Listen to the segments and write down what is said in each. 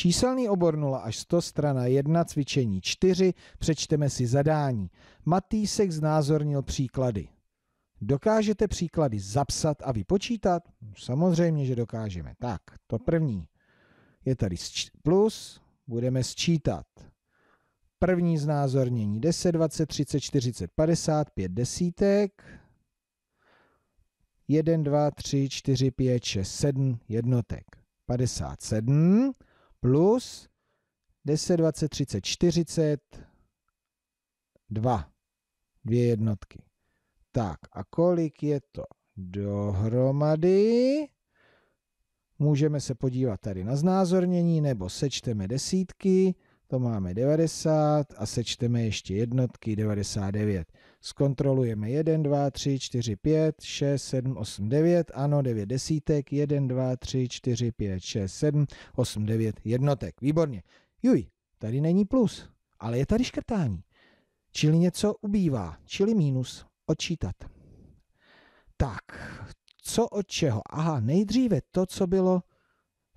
Číselný obor 0 až 100, strana 1, cvičení 4, přečteme si zadání. Matýsek znázornil příklady. Dokážete příklady zapsat a vypočítat? Samozřejmě, že dokážeme. Tak, to první. Je tady plus, budeme sčítat. První znázornění 10, 20, 30, 40, 50, 5 desítek. 1, 2, 3, 4, 5, 6, 7 jednotek. 57 plus 10, 20, 30, 40, 2. Dvě jednotky. Tak a kolik je to dohromady? Můžeme se podívat tady na znázornění nebo sečteme desítky to máme 90 a sečteme ještě jednotky 99. Zkontrolujeme 1, 2, 3, 4, 5, 6, 7, 8, 9, ano 9 desítek, 1, 2, 3, 4, 5, 6, 7, 8, 9 jednotek. Výborně. Juj, tady není plus, ale je tady škrtání. Čili něco ubývá, čili mínus, odčítat. Tak, co od čeho? Aha, nejdříve to, co bylo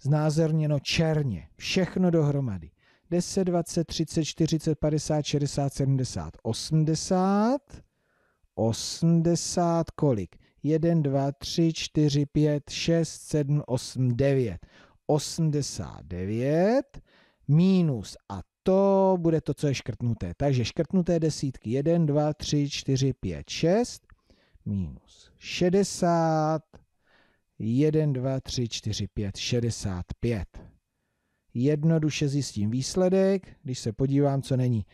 znázorněno černě. Všechno dohromady. 10, 20, 30, 40, 50, 60, 70, 80. 80 kolik? 1, 2, 3, 4, 5, 6, 7, 8, 9. 89 minus a to bude to, co je škrtnuté. Takže škrtnuté desítky 1, 2, 3, 4, 5, 6 minus 60 1, 2, 3, 4, 5, 65 jednoduše zjistím výsledek, když se podívám, co není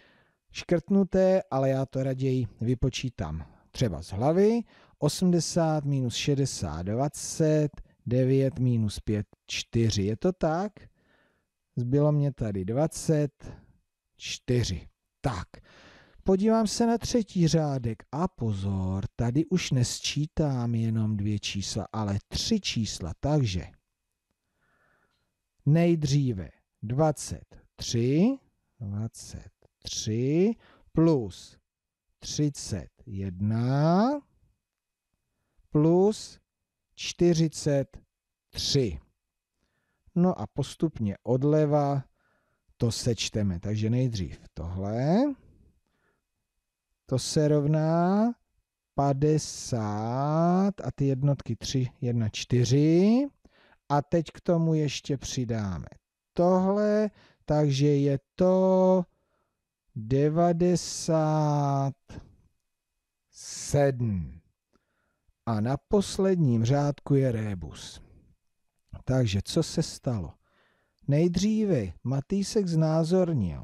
škrtnuté, ale já to raději vypočítám třeba z hlavy. 80 minus 60, 20, 9 minus 5, 4. Je to tak? Zbylo mě tady 24. Tak, podívám se na třetí řádek a pozor, tady už nesčítám jenom dvě čísla, ale tři čísla, takže nejdříve 23, 23 plus 31 plus 43. No a postupně odleva to sečteme. Takže nejdřív tohle. To se rovná 50 a ty jednotky 3, 1, 4. A teď k tomu ještě přidáme tohle, takže je to 97. A na posledním řádku je rébus. Takže co se stalo? Nejdříve Matýsek znázornil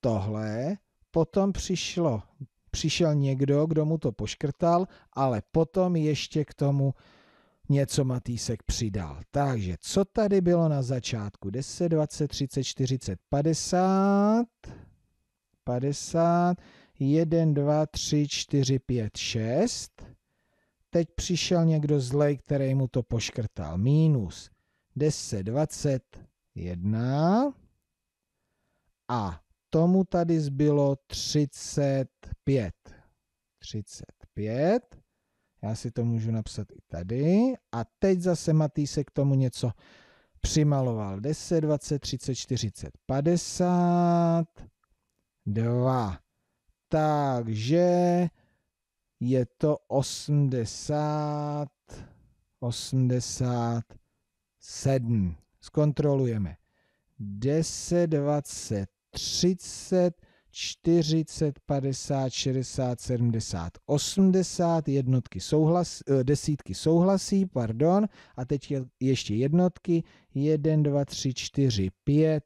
tohle, potom přišlo, přišel někdo, kdo mu to poškrtal, ale potom ještě k tomu něco Matýsek přidal. Takže co tady bylo na začátku? 10, 20, 30, 40, 50, 50, 1, 2, 3, 4, 5, 6. Teď přišel někdo zlej, který mu to poškrtal. Minus 10, 20, 1. A tomu tady zbylo 35. 35. Já si to můžu napsat i tady. A teď zase Matý se k tomu něco přimaloval. 10, 20, 30, 40, 50, 2. Takže je to 80, 87. Zkontrolujeme. 10, 20, 30, 40, 50, 60, 70, 80, jednotky souhlas, eh, desítky souhlasí, pardon, a teď ještě jednotky, 1, 2, 3, 4, 5,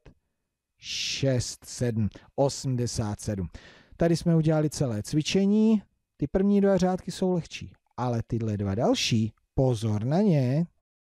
6, 7, 87. Tady jsme udělali celé cvičení, ty první dva řádky jsou lehčí, ale tyhle dva další, pozor na ně,